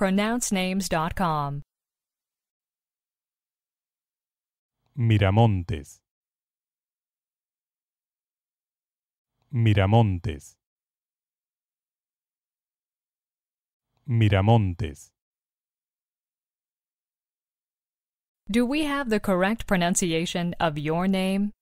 pronouncenames.com. Miramontes. Miramontes. Miramontes. Do we have the correct pronunciation of your name?